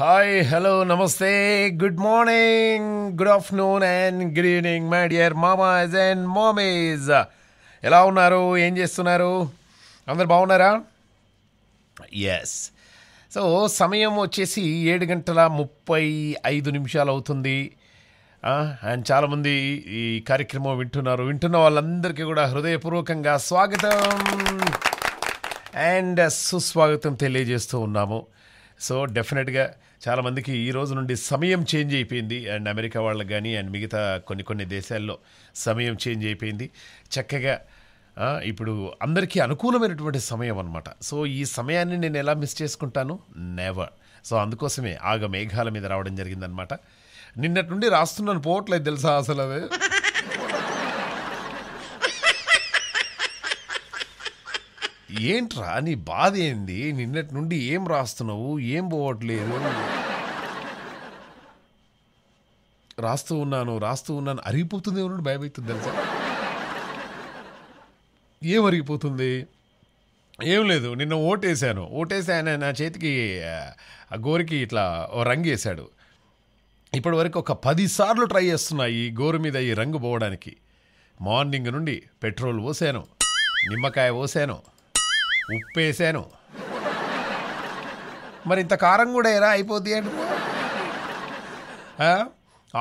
hi hello నమస్తే good morning good afternoon and good evening my dear మామాజ్ and మామీజ్ ఎలా ఉన్నారు ఏం చేస్తున్నారు అందరు బాగున్నారా ఎస్ సో సమయం వచ్చేసి ఏడు గంటల ముప్పై ఐదు నిమిషాలు అవుతుంది అండ్ చాలామంది ఈ కార్యక్రమం వింటున్నారు వింటున్న వాళ్ళందరికీ కూడా హృదయపూర్వకంగా స్వాగతం అండ్ సుస్వాగతం తెలియజేస్తూ ఉన్నాము సో డెఫినెట్గా చాలామందికి ఈ రోజు నుండి సమయం చేంజ్ అయిపోయింది అండ్ అమెరికా వాళ్ళకి కానీ అండ్ మిగతా కొన్ని కొన్ని దేశాల్లో సమయం చేంజ్ అయిపోయింది చక్కగా ఇప్పుడు అందరికీ అనుకూలమైనటువంటి సమయం అనమాట సో ఈ సమయాన్ని నేను ఎలా మిస్ చేసుకుంటాను నెవర్ సో అందుకోసమే ఆగ మేఘాల మీద రావడం జరిగిందనమాట నిన్నటి నుండి రాస్తున్నాను పోవట్లేదు తెలుసా అసలు అదే ఏంట్రా నీ బాధ ఏంది నిన్నటి నుండి ఏం రాస్తున్నావు ఏం పోవట్లేదు రాస్తూ ఉన్నాను రాస్తూ ఉన్నాను అరిగిపోతుంది ఎవరు భయపడుతుంది తెలుసా ఏం అరిగిపోతుంది ఏం లేదు నిన్న ఓటేశాను ఓటేసాను నా చేతికి ఆ గోరికి ఇట్లా ఓ రంగు వేశాడు ఇప్పటి వరకు ఒక పదిసార్లు ట్రై చేస్తున్నా ఈ గోరు మీద ఈ రంగు పోవడానికి మార్నింగ్ నుండి పెట్రోల్ పోసాను నిమ్మకాయ పోసాను ఉప్పేసాను మరి ఇంత కారం కూడా ఎలా అయిపోద్ది అంటే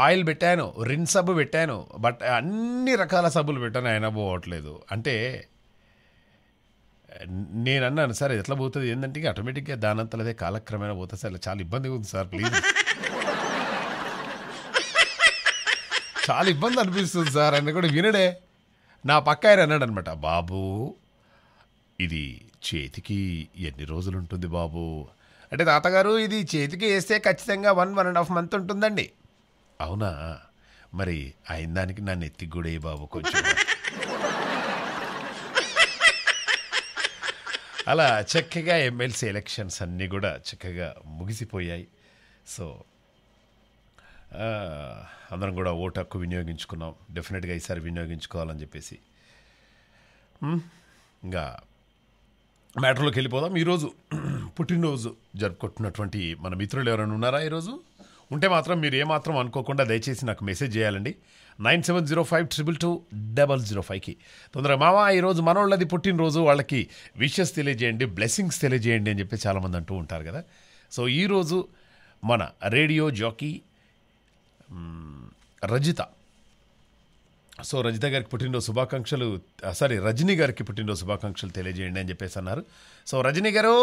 ఆయిల్ పెట్టాను రిన్ సబ్బు పెట్టాను బట్ అన్ని రకాల సబ్బులు పెట్టాను ఆయన పోవట్లేదు అంటే నేను అన్నాను సార్ ఎట్లా పోతుంది ఏంటంటే ఆటోమేటిక్గా దానంతలదే కాలక్రమేణా పోతుంది సార్ చాలా ఇబ్బందిగా ఉంది సార్ ప్లీజ్ చాలా ఇబ్బంది అనిపిస్తుంది సార్ అని కూడా వినడే నా పక్క ఆయన అన్నాడు అనమాట బాబు ఇది చేతికి ఎన్ని రోజులుంటుంది బాబు అంటే తాతగారు ఇది చేతికి వేస్తే ఖచ్చితంగా one one and half month ఉంటుందండి అవునా మరి అయిన దానికి నన్ను ఎత్తికి కూడా బాబు కొంచెం అలా చక్కగా ఎమ్మెల్సీ ఎలక్షన్స్ అన్నీ కూడా చక్కగా ముగిసిపోయాయి సో అందరం కూడా ఓటు హక్కు వినియోగించుకున్నాం డెఫినెట్గా ఈసారి వినియోగించుకోవాలని చెప్పేసి ఇంకా మ్యాటర్లోకి వెళ్ళిపోదాం ఈరోజు పుట్టినరోజు జరుపుకుంటున్నటువంటి మన మిత్రులు ఎవరైనా ఉన్నారా ఈరోజు ఉంటే మాత్రం మీరు ఏమాత్రం అనుకోకుండా దయచేసి నాకు మెసేజ్ చేయాలండి nine seven zero five triple two double zero ఫైవ్కి తొందరగా మావా ఈరోజు మనోళ్ళది పుట్టినరోజు వాళ్ళకి విషెస్ తెలియజేయండి బ్లెస్సింగ్స్ తెలియజేయండి అని చెప్పి చాలామంది అంటూ ఉంటారు కదా సో ఈరోజు మన radio jockey Rajitha so Rajitha గారికి పుట్టినరోజు శుభాకాంక్షలు సారీ రజనీ గారికి పుట్టినరోజు శుభాకాంక్షలు తెలియజేయండి అని చెప్పేసి అన్నారు సో రజనీ గారు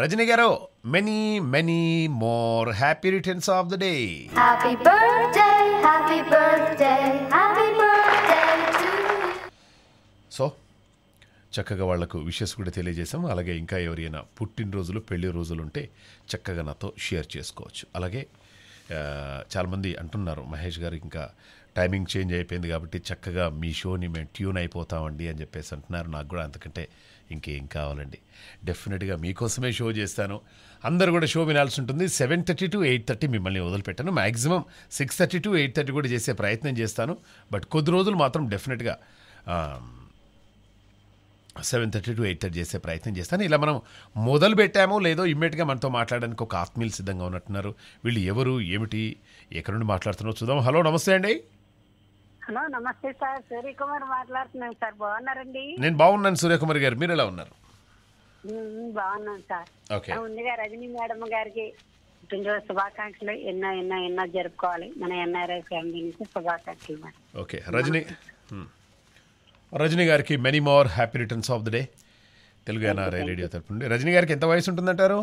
రజనీ గారు many many more happy returns of the day so చక్కగా వాళ్లకు విషెస్ కూడా తెలియజేసాం అలాగే ఇంకా ఎవరైనా పుట్టినరోజులు పెళ్లి రోజులు ఉంటే చక్కగా నాతో షేర్ చేసుకోవచ్చు అలాగే చాలామంది అంటున్నారు మహేష్ గారు ఇంకా టైమింగ్ చేంజ్ అయిపోయింది కాబట్టి చక్కగా మీ షోని మేము ట్యూన్ అయిపోతామండి అని చెప్పేసి అంటున్నారు నాకు కూడా అంతకంటే ఇంకేం కావాలండి డెఫినెట్గా మీకోసమే షో చేస్తాను అందరు కూడా షో వినాల్సి ఉంటుంది seven thirty to eight thirty మిమ్మల్ని వదిలిపెట్టాను maximum six thirty to eight thirty కూడా చేసే ప్రయత్నం చేస్తాను బట్ కొద్ది రోజులు మాత్రం డెఫినెట్గా seven thirty to eight thirty చేసే ప్రయత్నం చేస్తాను ఇలా మనం మొదలు పెట్టామో లేదో ఇమ్మీడియట్గా మనతో మాట్లాడడానికి ఒక ఆత్మీయులు సిద్ధంగా ఉన్నట్టున్నారు వీళ్ళు ఎవరు ఏమిటి ఎక్కడి నుండి మాట్లాడుతున్నారో చూద్దాం హలో నమస్తే అండి హలో నమస్తే సార్ సూర్యకుమార్ మాట్లాడుతున్నాను సార్ బాగున్నారండి నేను బాగున్నాను సూర్యకుమార్ గారు మీరు ఎలా ఉన్నారు బాగున్నాను సార్ ముందుగా రజనీ మేడం గారికి పుట్టినరోజు శుభాకాంక్షలు ఎన్నో ఎన్నో ఎన్నో జరుపుకోవాలి మన ఎన్ఆర్ఐ ఫ్యామిలీ నుంచి శుభాకాంక్షలు ఓకే రజనీ రజనీ గారికి many more happy returns of the day Telugu NRI radio తరపు నుండి రజనీ గారికి ఎంత వయసు ఉంటుందంటారు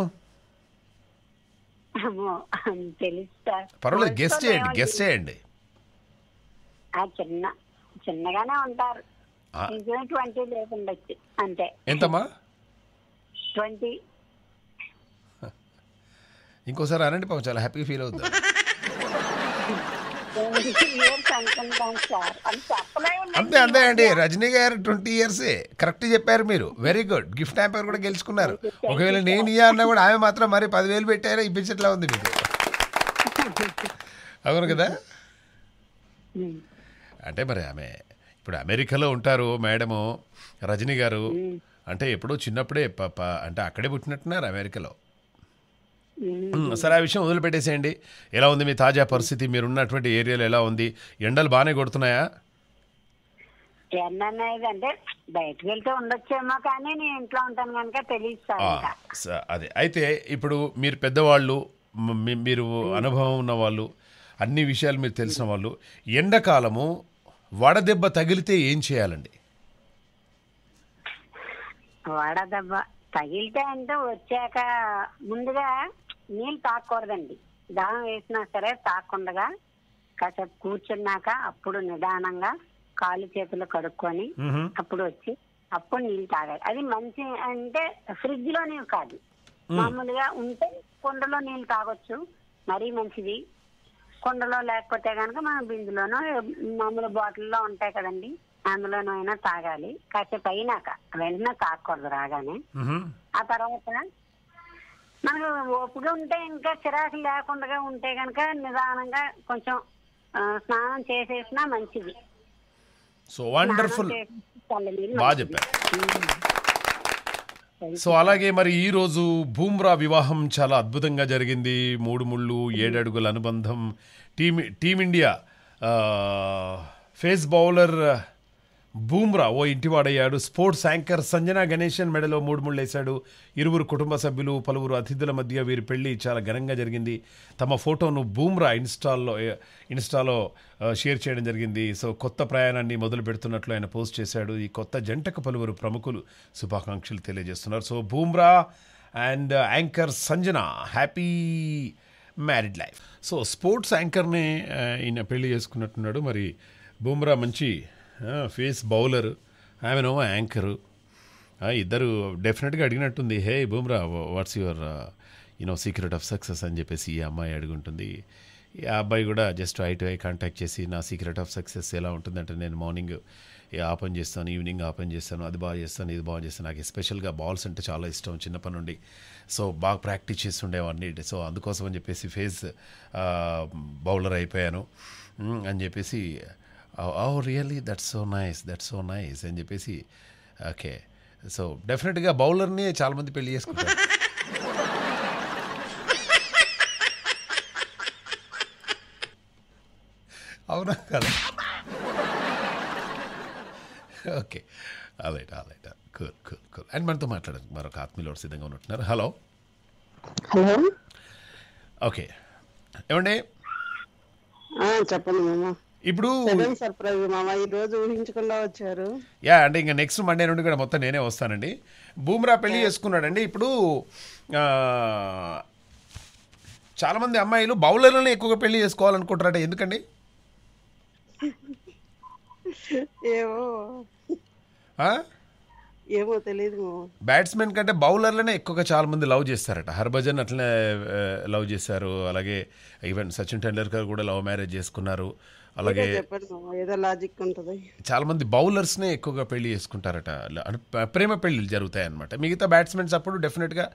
పర్వాలేదు గెస్ట్ చేయండి గెస్ట్ చేయండి చిన్న చిన్నగానే ఉంటారు ట్వంటీ అంతే ఎంతమ్మా ట్వంటీ ఇంకోసారి అనండి పాపం చాలా హ్యాపీ ఫీల్ అవుతుంది అంతే అంతే అండి రజనీ గారు ట్వంటీ ఇయర్స్ కరెక్ట్ చెప్పారు మీరు వెరీ గుడ్ గిఫ్ట్ హ్యాంపర్ కూడా గెలుచుకున్నారు ఒకవేళ నేను ఇయ్యా అన్నా కూడా ఆమె మాత్రం మరి పదివేలు పెట్టారా ఇప్పించట్లా ఉంది మీకు అవును కదా అంటే మరి ఆమె ఇప్పుడు అమెరికాలో ఉంటారు మేడము రజనీ గారు అంటే ఎప్పుడో చిన్నప్పుడే పాప అంటే అక్కడే పుట్టినట్టున్నారు అమెరికాలో సరే ఆ విషయం వదిలిపెట్టేసేయండి ఎలా ఉంది మీ తాజా పరిస్థితి మీరున్నటువంటి ఏరియాలో ఎలా ఉంది ఎండలు బాగానే కొడుతున్నాయా అదే అయితే ఇప్పుడు మీరు పెద్దవాళ్ళు మీరు అనుభవం ఉన్న వాళ్ళు అన్ని విషయాలు మీరు తెలిసిన వాళ్ళు ఎండాకాలము వడదెబ్బ తగిలితే ఏం చేయాలండి వడదెబ్బ తగిలితే అంటే వచ్చాక ముందుగా నీళ్ళు తాకూడదండి దాహం వేసినా సరే తాకుండా కాసేపు కూర్చున్నాక అప్పుడు నిదానంగా కాలు చేతులు కడుక్కొని అప్పుడు వచ్చి అప్పుడు నీళ్ళు తాగాలి అది మంచి అంటే ఫ్రిడ్జ్ లోనే కాదు మామూలుగా ఉంటే కొండలో నీళ్ళు తాగొచ్చు మరీ మంచిది కుండలో లేకపోతే కనుక మనం బిందులోనో మామూలు బాటిల్లో ఉంటాయి కదండి అందులోనూ అయినా తాగాలి కాసేపు అయినాక వెంటనే తాగకూడదు రాగానే ఆ తర్వాత మనకు ఓపుగా ఉంటే ఇంకా చిరాకు లేకుండా ఉంటే కనుక నిదానంగా కొంచెం స్నానం చేసేసినా మంచిది సో వండర్ఫుల్ బాగా చెప్పారు సో అలాగే మరి ఈ రోజు బూమ్రా వివాహం చాలా అద్భుతంగా జరిగింది మూడు ముళ్ళు ఏడడుగుల అనుబంధం team Team India pace bowler Bumrah ఓ ఇంటివాడయ్యాడు స్పోర్ట్స్ యాంకర్ సంజనా గణేశన్ మెడలో మూడు ముళ్ళేశాడు ఇరువురు కుటుంబ సభ్యులు పలువురు అతిథుల మధ్య వీరి పెళ్లి చాలా ఘనంగా జరిగింది తమ ఫోటోను బూమ్రా ఇన్స్టాల్లో ఇన్స్టాలో షేర్ చేయడం జరిగింది సో కొత్త ప్రయాణాన్ని మొదలు పెడుతున్నట్లు ఆయన పోస్ట్ చేశాడు ఈ కొత్త జంటకు పలువురు ప్రముఖులు శుభాకాంక్షలు తెలియజేస్తున్నారు so Bumrah and anchor Sanjana happy married life so sports యాంకర్నే ఈయన పెళ్లి చేసుకున్నట్టున్నాడు మరి బూమ్రా మంచి ఫేస్ బౌలరు నో యాంకరు ఇద్దరు డెఫినెట్గా అడిగినట్టుంది hey Bumrah what's your you know secret of success అని చెప్పేసి ఈ అమ్మాయి అడుగుంటుంది ఈ అబ్బాయి కూడా just eye to eye contact చేసి నా సీక్రెట్ ఆఫ్ సక్సెస్ ఎలా ఉంటుందంటే నేను మార్నింగ్ ఆపెన్ చేస్తాను ఈవినింగ్ ఆపెన్ చేస్తాను అది బాగా చేస్తాను ఇది బాగా చేస్తాను నాకు ఎస్పెషల్గా బాల్స్ అంటే చాలా ఇష్టం చిన్నప్పటి నుండి సో బాగా ప్రాక్టీస్ చేస్తుండేవాడిని సో అందుకోసం అని చెప్పేసి ఫేస్ బౌలర్ అయిపోయాను అని చెప్పేసి oh really that so nice that's so nice అని చెప్పేసి ఓకే సో డెఫినెట్గా బౌలర్ని చాలామంది పెళ్లి చేసుకుంటారు అవునా కదా okay alright alright cool cool cool and మనతో మాట్లాడడానికి మరొక ఆత్మీయులు సిద్ధంగా ఉన్నట్టున్నారు హలో హలో ఓకే ఏమండి చెప్పండి ఇప్పుడు రోజు వచ్చారు యా అంటే ఇంకా నెక్స్ట్ మండే నుండి కూడా మొత్తం నేనే వస్తానండి బూమ్రా పెళ్లి చేసుకున్నాడండి ఇప్పుడు చాలా మంది అమ్మాయిలు బౌలర్లను ఎక్కువగా పెళ్లి చేసుకోవాలనుకుంటారట ఎందుకండి ఏమో ఏమో తెలియదు బ్యాట్స్మెన్ కంటే బౌలర్లనే ఎక్కువగా చాలా మంది లవ్ చేస్తారట హర్భజన్ అట్లనే లవ్ చేశారు అలాగే ఈవెన్ సచిన్ టెండూల్కర్ కూడా లవ్ మ్యారేజ్ చేసుకున్నారు అలాగే చాలా మంది బౌలర్స్ నే ఎక్కువగా పెళ్లి చేసుకుంటారట ప్రేమ పెళ్లి జరుగుతాయి అనమాట మిగతా బ్యాట్స్మెన్స్ అప్పుడు డెఫినెట్ గా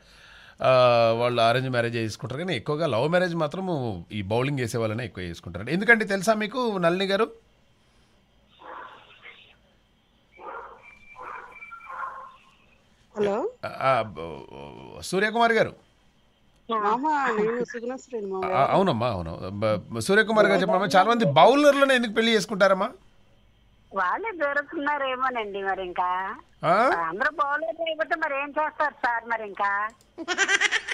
వాళ్ళు అరేంజ్ మ్యారేజ్ చేసుకుంటారు కానీ ఎక్కువగా లవ్ మ్యారేజ్ మాత్రం ఈ బౌలింగ్ చేసే వాళ్ళనే ఎక్కువ చేసుకుంటారు ఎందుకంటే తెలుసా మీకు నల్ని గారు హలో సూర్యకుమార్ గారు అవునమ్మా అవును సూర్యకుమార్ గారు చెప్పమ్మా చాలా మంది బౌలర్లను ఎందుకు పెళ్లి చేసుకుంటారమ్మా వాళ్ళే దొరుకుతున్నారేమోనండి మరి ఇంకా అందరూ బౌలర్ లేకపోతే మరి ఏం చేస్తారు సార్ మరి ఇంకా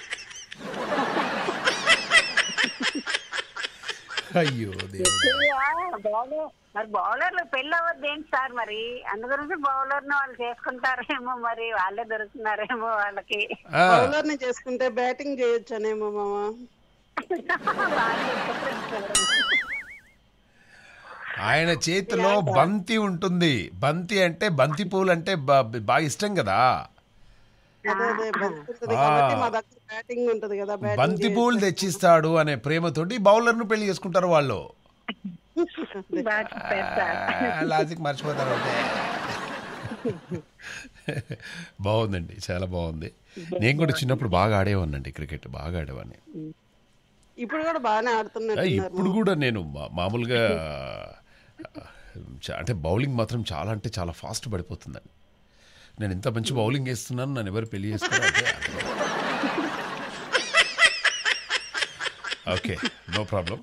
అయ్యో దేవుడు మరి బౌలర్లు పెళ్ళి అవ్వద్దు ఏంటి సార్ మరి అందు గురించి బౌలర్ని వాళ్ళు చేసుకుంటారేమో మరి వాళ్ళే దొరుకుతున్నారేమో వాళ్ళకి బౌలర్ ని చేసుకుంటే బ్యాటింగ్ చేయొచ్చనేమో మామ ఆయన చేతిలో బంతి ఉంటుంది బంతి అంటే బంతి పూలు అంటే బాగా ఇష్టం కదా బంతి తెచ్చిస్తాడు అనే ప్రేమతోటి బౌలర్ ను పెళ్లి చేసుకుంటారు వాళ్ళు లాజిక్ మర్చిపోతారు బాగుందండి చాలా బాగుంది నేను కూడా చిన్నప్పుడు బాగా ఆడేవాడినండి క్రికెట్ బాగా ఆడేవాడిని ఇప్పుడు కూడా బాగానే ఆడుతున్నా ఇప్పుడు కూడా నేను మామూలుగా అంటే బౌలింగ్ మాత్రం చాలా అంటే చాలా ఫాస్ట్ పడిపోతుందండి నేను ఇంత మంచి బౌలింగ్ వేస్తున్నాను నన్ను ఎవరు పెళ్లి చేస్తున్నారు ఓకే నో ప్రాబ్లం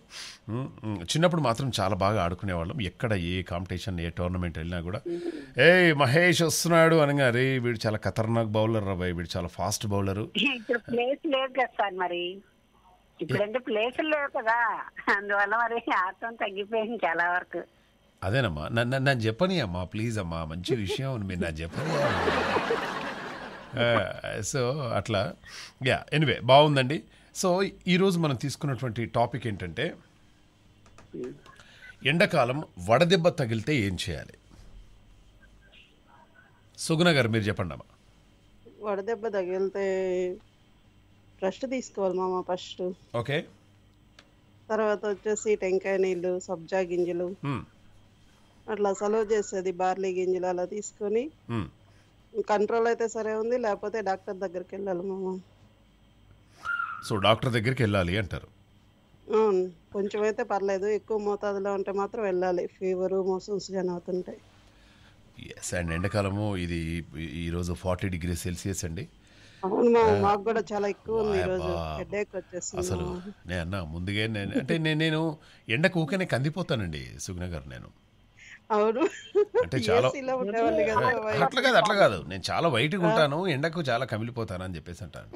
చిన్నప్పుడు మాత్రం చాలా బాగా ఆడుకునేవాళ్ళం ఎక్కడ ఏ కాంపిటీషన్ ఏ టోర్నమెంట్ వెళ్ళినా కూడా ఏ మహేష్ వస్తున్నాడు అనగా రే వీడు చాలా ఖతర్నాక్ బౌలర్ రా వీడు చాలా ఫాస్ట్ బౌలరు ప్లేస్ మరి ఇప్పుడంటే ప్లేసులు లేవు కదా అందువల్ల మరి ఆటం తగ్గిపోయింది చాలా వరకు అదేనమ్మా నన్ను నన్ను చెప్పని అమ్మా ప్లీజ్ అమ్మా మంచి విషయం మీరు నాకు చెప్పని సో అట్లా యా ఎనివే బాగుందండి సో ఈరోజు మనం తీసుకున్నటువంటి టాపిక్ ఏంటంటే ఎండాకాలం వడదెబ్బ తగిలితే ఏం చేయాలి సుగుణ గారు మీరు చెప్పండి అమ్మా వడదెబ్బ తగిలితే రెస్ట్ తీసుకోవాలి మామ ఫస్ట్ ఓకే తర్వాత వచ్చేసి టెంకాయ నీళ్ళు సబ్జా గింజలు అట్లా సెలవు చేసేది బార్లీ గింజలు అలా తీసుకొని కంట్రోల్ అయితే సరే ఉంది లేకపోతే డాక్టర్ దగ్గరికి వెళ్ళాలి మేము సో డాక్టర్ దగ్గరికి వెళ్ళాలి అంటారు కొంచెం అయితే పర్లేదు ఎక్కువ మోతాదులో ఉంటే మాత్రం వెళ్ళాలి ఫీవర్ మోషన్స్ కానీ అవుతుంటాయి ఎస్ అండ్ ఎండాకాలము ఇది ఈరోజు ఫార్టీ డిగ్రీ సెల్సియస్ అండి అవును మాకు కూడా చాలా ఎక్కువ ఉంది అసలు నేను అన్న ముందుగా అంటే నేను ఎండకు ఊకనే కందిపోతానండి సుగ్నగర్ నేను అవును అంటే చాలా అట్లా కాదు అట్లా కాదు నేను చాలా వైట్గా ఉంటాను ఎండకు చాలా కమిలిపోతాను అని చెప్పేసి అంటాను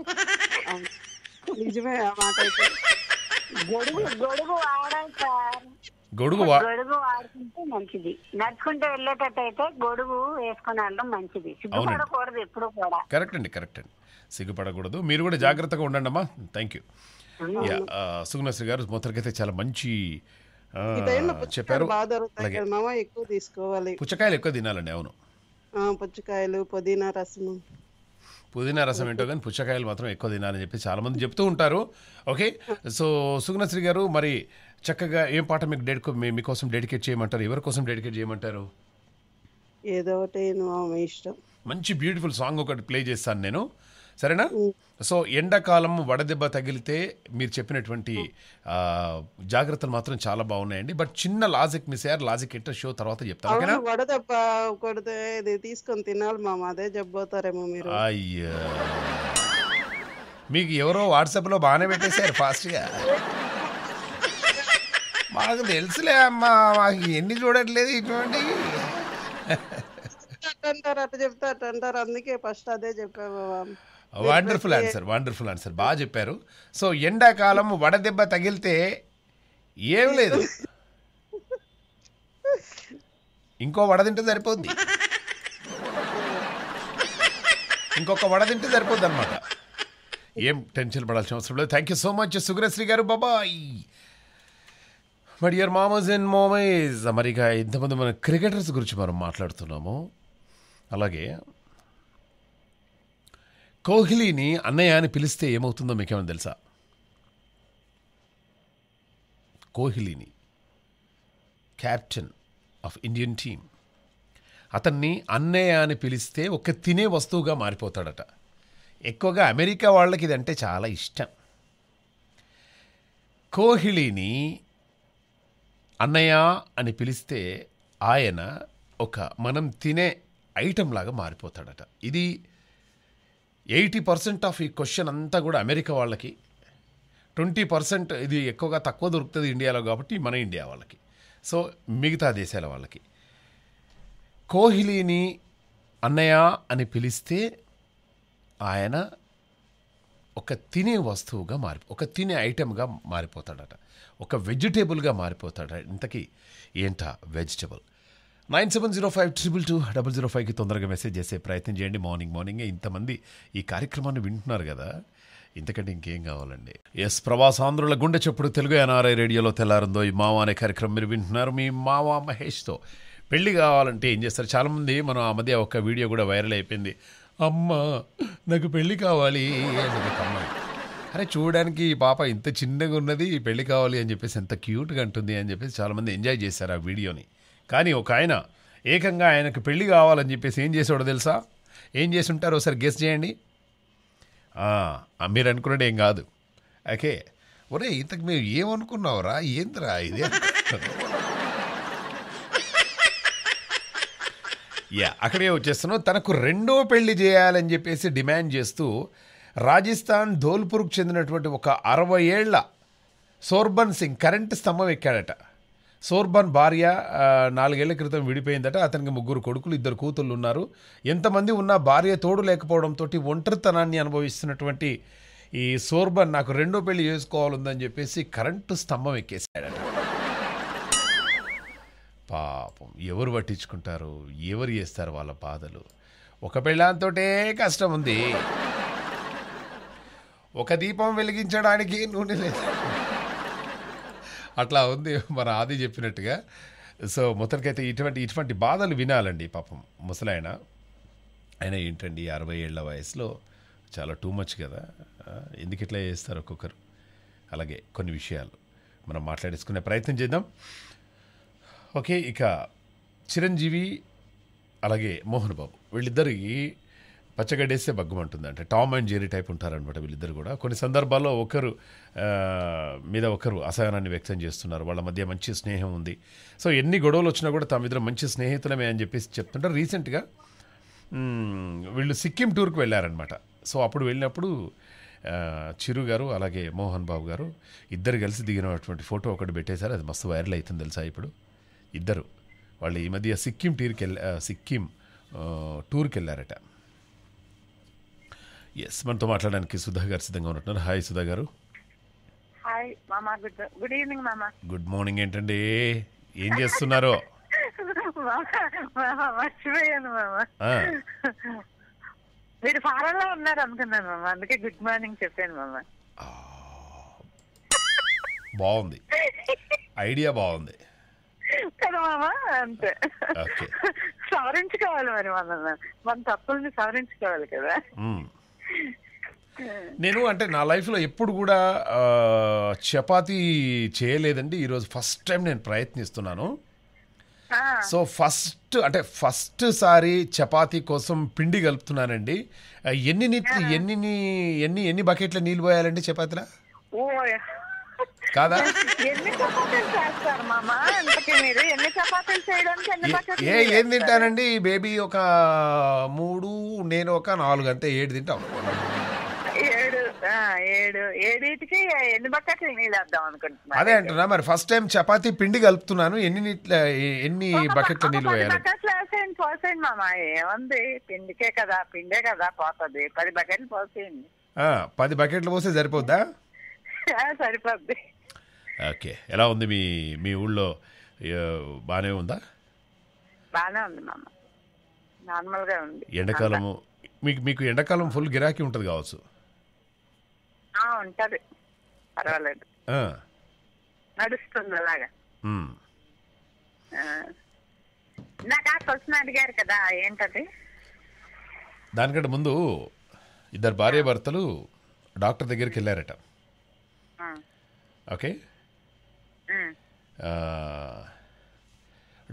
గొడుగు వాడుకుంటే మంచిది సిగ్గుపడకూడదు కరెక్ట్ అండి కరెక్ట్ అండి సిగ్గుపడకూడదు మీరు కూడా జాగ్రత్తగా ఉండండి అమ్మా థ్యాంక్ యూ సుగుణశ్రీ గారు అయితే చాలా మంచి చెప్పారు ఎక్కువ తీసుకోవాలి పుచ్చకాయలు ఎక్కువ తినాలండి అవును పుచ్చకాయలు పుదీనా రసం పుదీనా రసం ఏంటో కానీ పుచ్చకాయలు మాత్రం ఎక్కువ తినాలని చెప్పి చాలా మంది చెప్తూ ఉంటారు ఓకే సో సుగుణశ్రీ గారు మరి చక్కగా ఏం పాట మీకు డెడికో మీ- మీకోసం డెడికేట్ చేయమంటారు ఎవరి కోసం డెడికేట్ చేయమంటారు ఏదో ఒకటి ఇష్టం మంచి బ్యూటిఫుల్ సాంగ్ ఒకటి ప్లే చేస్తాను నేను సరేనా సో ఎండాకాలం వడదెబ్బ తగిలితే మీరు చెప్పినటువంటి జాగ్రత్తలు మాత్రం చాలా బాగున్నాయండి బట్ చిన్న లాజిక్ మిస్ అయ్యారు లాజిక్ ఎట్ట షో తర్వాత చెప్తా వడదెబ్బ కొడితే ఇది తీసుకొని తినాలి మామ అదే జబ్బోతారేమో మీరు అయ్యా మీకు ఎవరో వాట్సాప్లో బాగానే పెట్టేశారు ఫాస్ట్గా మాకు తెలుసులే అమ్మా మాకు ఎన్ని చూడట్లేదు ఇటువంటి అంటారు అట్లా చెప్తారు అంటారు అందుకే ఫస్ట్ అదే చెప్పాము వండర్ఫుల్ ఆన్సర్ వండర్ఫుల్ ఆన్సర్ బాగా చెప్పారు సో ఎండాకాలం వడదెబ్బ తగిలితే ఏం లేదు ఇంకో వడదింటే సరిపోద్ది ఇంకొక వడదింటే సరిపోద్ది అనమాట ఏం టెన్షన్ పడాల్సిన అవసరం లేదు థ్యాంక్ యూ సో మచ్ సుగ్రశ్రీ గారు బాబాయ్ మడియర్ ఇయర్ ఇన్ అండ్ మోమైజ్ మరిగా ఇంతమంది మన క్రికెటర్స్ గురించి మనం మాట్లాడుతున్నాము అలాగే కోహ్లీని అన్నయ్య అని పిలిస్తే ఏమవుతుందో మీకేమైనా తెలుసా కోహ్లీని క్యాప్టెన్ ఆఫ్ ఇండియన్ టీమ్ అతన్ని అన్నయ్య అని పిలిస్తే ఒక తినే వస్తువుగా మారిపోతాడట ఎక్కువగా అమెరికా వాళ్ళకి ఇది అంటే చాలా ఇష్టం కోహ్లీని అన్నయ్య అని పిలిస్తే ఆయన ఒక మనం తినే ఐటెం లాగా మారిపోతాడట ఇది ఎయిటీ పర్సెంట్ ఆఫ్ ఈ క్వశ్చన్ అంతా కూడా అమెరికా వాళ్ళకి ట్వంటీ పర్సెంట్ ఇది ఎక్కువగా తక్కువ దొరుకుతుంది ఇండియాలో కాబట్టి మన ఇండియా వాళ్ళకి సో మిగతా దేశాల వాళ్ళకి కోహ్లీని అన్నయ్య అని పిలిస్తే ఆయన ఒక తినే వస్తువుగా మారి ఒక తినే ఐటెంగా మారిపోతాడట ఒక వెజిటేబుల్గా మారిపోతాడట ఇంతకీ ఏంట vegetable nine seven zero five triple two double zero ఫైవ్కి తొందరగా మెసేజ్ చేసే ప్రయత్నం చేయండి మార్నింగ్ మార్నింగే ఇంతమంది ఈ కార్యక్రమాన్ని వింటున్నారు కదా ఇంతకంటే ఇంకేం కావాలండి ఎస్ ప్రవాసాంధ్రుల గుండె చెప్పుడు తెలుగు ఎన్ఆర్ఐ రేడియోలో తెల్లారుందో ఈ మావా అనే కార్యక్రమం మీరు వింటున్నారు మీ మావా మహేష్తో పెళ్లి కావాలంటే ఏం చేస్తారు చాలామంది మనం ఆ మధ్య ఒక వీడియో కూడా వైరల్ అయిపోయింది అమ్మ నాకు పెళ్ళి కావాలి అని అరే చూడడానికి ఈ పాప ఇంత చిన్నగా ఉన్నది పెళ్ళి కావాలి అని చెప్పేసి ఎంత క్యూట్గా ఉంటుంది అని చెప్పేసి చాలామంది ఎంజాయ్ చేశారు ఆ వీడియోని కానీ ఒక ఆయన ఏకంగా ఆయనకు పెళ్లి కావాలని చెప్పేసి ఏం చేసాడో తెలుసా ఏం చేసి ఉంటారో ఒకసారి గెస్ట్ చేయండి మీరు అనుకున్నది ఏం కాదు ఓకే ఒరే ఇంతకు మేము ఏమనుకున్నావురా ఏంద్రా ఇది యా అక్కడే వచ్చేస్తున్నావు తనకు రెండో పెళ్లి చేయాలని చెప్పేసి డిమాండ్ చేస్తూ రాజస్థాన్ ధోల్పూర్కు చెందినటువంటి ఒక అరవై ఏళ్ల సోర్బన్ సింగ్ కరెంటు స్తంభం ఎక్కాడట సోర్బన్ భార్య నాలుగేళ్ల క్రితం విడిపోయిందట అతనికి ముగ్గురు కొడుకులు ఇద్దరు కూతుళ్ళు ఉన్నారు ఎంతమంది ఉన్నా భార్య తోడు లేకపోవడంతో ఒంటరితనాన్ని అనుభవిస్తున్నటువంటి ఈ సోర్బన్ నాకు రెండో పెళ్లి చేసుకోవాలందని చెప్పేసి కరెంటు స్తంభం ఎక్కేసాడట పాపం ఎవరు పట్టించుకుంటారు ఎవరు చేస్తారు వాళ్ళ బాధలు ఒక పెళ్ళాంతోటే కష్టం ఉంది ఒక దీపం వెలిగించడానికి నూనె లేదు అట్లా ఉంది మన ఆది చెప్పినట్టుగా సో మొత్తానికైతే ఇటువంటి ఇటువంటి బాధలు వినాలండి పాపం ముసలాయన ఆయన ఏంటండి అరవై ఏళ్ళ వయసులో చాలా టూ మచ్ కదా ఎందుకు ఇట్లా చేస్తారు ఒక్కొక్కరు అలాగే కొన్ని విషయాలు మనం మాట్లాడేసుకునే ప్రయత్నం చేద్దాం ఓకే ఇక చిరంజీవి అలాగే మోహన్ బాబు వీళ్ళిద్దరికి పచ్చగడ్డేస్తే బగ్గుమంటుంది అంటే టామ్ అండ్ జెరీ టైప్ ఉంటారనమాట వీళ్ళిద్దరు కూడా కొన్ని సందర్భాల్లో ఒకరు మీద ఒకరు అసహనాన్ని వ్యక్తం చేస్తున్నారు వాళ్ళ మధ్య మంచి స్నేహం ఉంది సో ఎన్ని గొడవలు వచ్చినా కూడా ఇద్దరు మంచి స్నేహితులమే అని చెప్పేసి చెప్తుంటారు రీసెంట్గా వీళ్ళు సిక్కిం టూర్కి వెళ్ళారనమాట సో అప్పుడు వెళ్ళినప్పుడు చిరు గారు అలాగే మోహన్ బాబు గారు ఇద్దరు కలిసి దిగినటువంటి ఫోటో ఒకటి పెట్టేశారు అది మస్తు వైరల్ అవుతుంది తెలుసా ఇప్పుడు ఇద్దరు వాళ్ళు ఈ మధ్య సిక్కిం టీర్కి వెళ్ళ సిక్కిం టూర్కి వెళ్ళారట ఎస్ మనతో మాట్లాడడానికి సుధా గారు సిద్ధంగా ఉంటున్నారు హాయ్ సుధా గారు హాయ్ మామా గుడ్ గుడ్ ఈవినింగ్ మామా గుడ్ మార్నింగ్ ఏంటండి ఏం చేస్తున్నారు మర్చిపోయాను మామా మీరు ఫారెన్ లో ఉన్నారు అనుకున్నాను మామా అందుకే గుడ్ మార్నింగ్ చెప్పాను మామా బాగుంది ఐడియా బాగుంది కదా మామా అంతే సవరించుకోవాలి మరి మన మన తప్పుల్ని సవరించుకోవాలి కదా నేను అంటే నా లైఫ్లో ఎప్పుడు కూడా చపాతీ చేయలేదండి ఈరోజు ఫస్ట్ టైం నేను ప్రయత్నిస్తున్నాను సో ఫస్ట్ అంటే ఫస్ట్ సారి చపాతి కోసం పిండి కలుపుతున్నానండి ఎన్ని నీటి ఎన్ని ఎన్ని ఎన్ని బకెట్ల నీళ్ళు పోయాలండి చపాతీలా కాదా ఎన్ని చపాతీలు ఏ ఏం తింటానండి బేబీ ఒక మూడు నేను ఒక నాలుగు అంతే ఏడు తింటాం అదే అంటున్నా మరి ఫస్ట్ టైం చపాతీ పిండి కలుపుతున్నాను ఎన్ని నీట్ల ఎన్ని బకెట్ నీళ్ళు వేయాలి మామా ఏముంది పిండికే కదా పిండే కదా పోతుంది పది బకెట్లు పోసేయండి పది బకెట్లు పోస్తే సరిపోద్దా సరిపోద్ది ఓకే ఎలా ఉంది మీ మీ ఊళ్ళో బాగానే ఉందా బాగానే ఉంది నార్మల్గా ఉంది ఎండాకాలము మీకు మీకు ఎండాకాలం ఫుల్ గిరాకీ ఉంటుంది కావచ్చు ఉంటుంది పర్వాలేదు నడుస్తుంది అలాగా నాకు ఆ క్వశ్చన్ అడిగారు కదా ఏంటది దానికంటే ముందు ఇద్దరు భార్య భర్తలు డాక్టర్ దగ్గరికి వెళ్ళారట ఓకే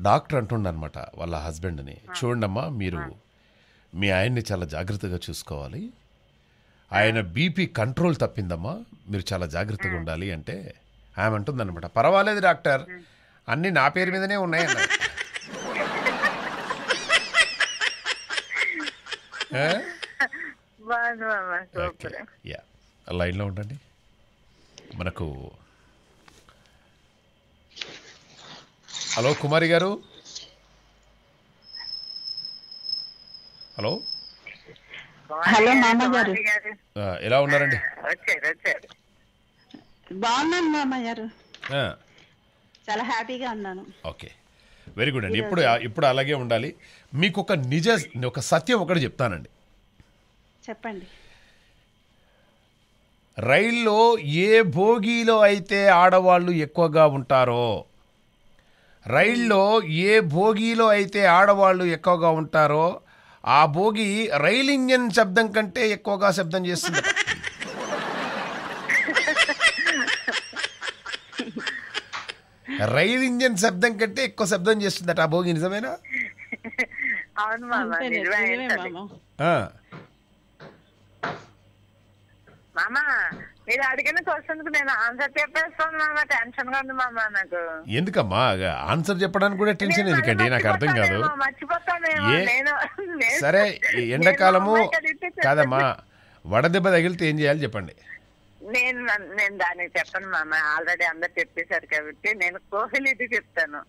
డాక్టర్ అంటుండనమాట వాళ్ళ హస్బెండ్ని చూడండమ్మా మీరు మీ ఆయన్ని చాలా జాగ్రత్తగా చూసుకోవాలి ఆయన బీపీ కంట్రోల్ తప్పిందమ్మా మీరు చాలా జాగ్రత్తగా ఉండాలి అంటే ఆమె అంటుందన్నమాట పర్వాలేదు డాక్టర్ అన్నీ నా పేరు మీదనే ఉన్నాయి యా లైన్లో ఉండండి మనకు హలో కుమారి గారు హలో హలో గారు ఎలా ఉన్నారండి బాగున్నాను చాలా హ్యాపీగా ఉన్నాను ఓకే వెరీ గుడ్ అండి ఇప్పుడు ఇప్పుడు అలాగే ఉండాలి మీకు ఒక నిజ ఒక సత్యం ఒకటి చెప్తానండి చెప్పండి రైల్లో ఏ భోగిలో అయితే ఆడవాళ్ళు ఎక్కువగా ఉంటారో రైల్లో ఏ భోగిలో అయితే ఆడవాళ్ళు ఎక్కువగా ఉంటారో ఆ భోగి రైల్ ఇంజన్ శబ్దం కంటే ఎక్కువగా శబ్దం చేస్తుంది రైల్ ఇంజన్ శబ్దం కంటే ఎక్కువ శబ్దం చేస్తుందట ఆ భోగి నిజమేనా మామా మీరు అడిగిన క్వశ్చన్కి నేను ఆన్సర్ చెప్పేస్తాను టెన్షన్ గా ఉంది మామ నాకు ఎందుకమ్మా ఆన్సర్ చెప్పడానికి కూడా టెన్షన్ ఎందుకండి నాకు అర్థం కాదు సరే ఎండాకాలము కాదమ్మా వడదెబ్బ తగిలితే ఏం చేయాలి చెప్పండి నేను నేను దానికి చెప్పను మామ ఆల్రెడీ అందరు చెప్పేశారు కాబట్టి నేను కోహ్లీది చెప్తాను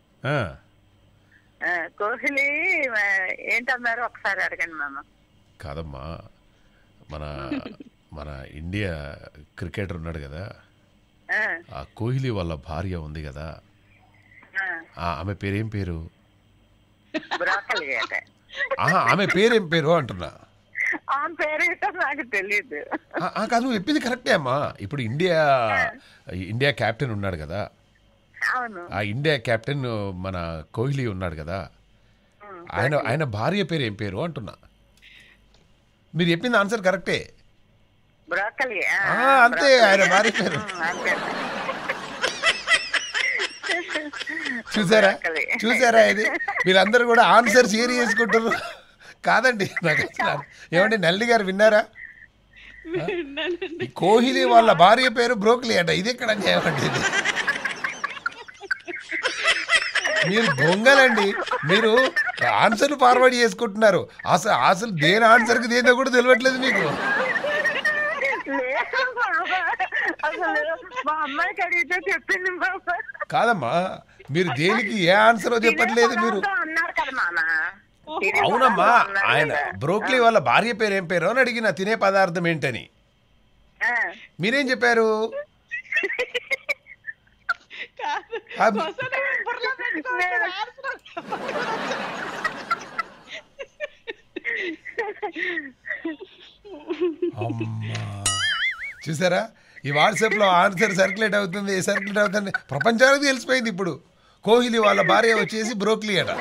కోహ్లీ ఏంటన్నారు ఒకసారి అడగండి మామ కాదమ్మా మన మన ఇండియా క్రికెటర్ ఉన్నాడు కదా ఆ కోహ్లీ వాళ్ళ భార్య ఉంది కదా ఆమె పేరేం పేరు ఆమె పేరేం పేరు అంటున్నా కాదు చెప్పింది కరెక్టే అమ్మా ఇప్పుడు ఇండియా ఇండియా క్యాప్టెన్ ఉన్నాడు కదా ఆ ఇండియా క్యాప్టెన్ మన కోహ్లీ ఉన్నాడు కదా ఆయన ఆయన భార్య పేరు ఏం పేరు అంటున్నా మీరు చెప్పింది ఆన్సర్ కరెక్టే బ్రోకలి ah, ah, అంతే ఆయన మారిపోయారు చూసారా చూసారా ఇది వీళ్ళందరూ కూడా ఆన్సర్ షేర్ చేసుకుంటారు కాదండి నాకు ఏమండి నల్లి గారు విన్నారా కోహ్లీ వాళ్ళ భార్య పేరు బ్రోకలి అంట ఇది ఎక్కడ చేయమండి మీరు దొంగలండి మీరు ఆన్సర్ ఫార్వర్డ్ చేసుకుంటున్నారు అసలు అసలు దేని ఆన్సర్కి దేదో కూడా తెలియట్లేదు మీకు మా అమ్మాయికి చెప్పింది కాదమ్మా మీరు దేనికి ఏ ఆన్సర్ చెప్పట్లేదు మీరు అవునమ్మా ఆయన బ్రోక్లీ వాళ్ళ భార్య పేరు ఏం పేరు అని అడిగిన తినే పదార్థం ఏంటని మీరేం చెప్పారు చూసారా ఈ వాట్సాప్లో ఆన్సర్ సర్క్యులేట్ అవుతుంది సర్క్యులేట్ అవుతుంది ప్రపంచానికి తెలిసిపోయింది ఇప్పుడు కోహ్లీ వాళ్ళ భార్య వచ్చేసి బ్రోక్లీ అట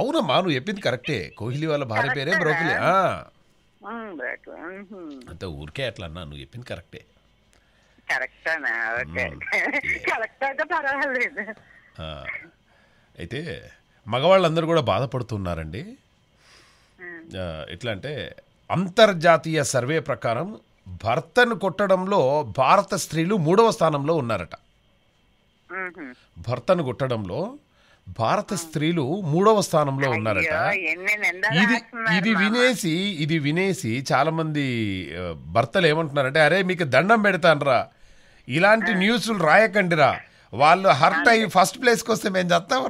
అవునమ్మా నువ్వు చెప్పింది కరెక్టే కోహ్లీ వాళ్ళ భార్య పేరే బ్రోకలీ అంత ఊరికే అట్లా అన్నా నువ్వు చెప్పింది కరెక్టే కరెక్ట్ అయితే అయితే మగవాళ్ళందరూ కూడా బాధపడుతున్నారండి ఎట్లా అంటే అంతర్జాతీయ సర్వే ప్రకారం భర్తను కొట్టడంలో భారత స్త్రీలు మూడవ స్థానంలో ఉన్నారట భర్తను కొట్టడంలో భారత స్త్రీలు మూడవ స్థానంలో ఉన్నారట ఇది ఇది వినేసి ఇది వినేసి చాలా మంది భర్తలు ఏమంటున్నారంటే అరే మీకు దండం పెడతానరా ఇలాంటి న్యూస్లు రాయకండిరా వాళ్ళు హర్ట్ అయ్యి ఫస్ట్ ప్లేస్ వస్తే మేము చేస్తాం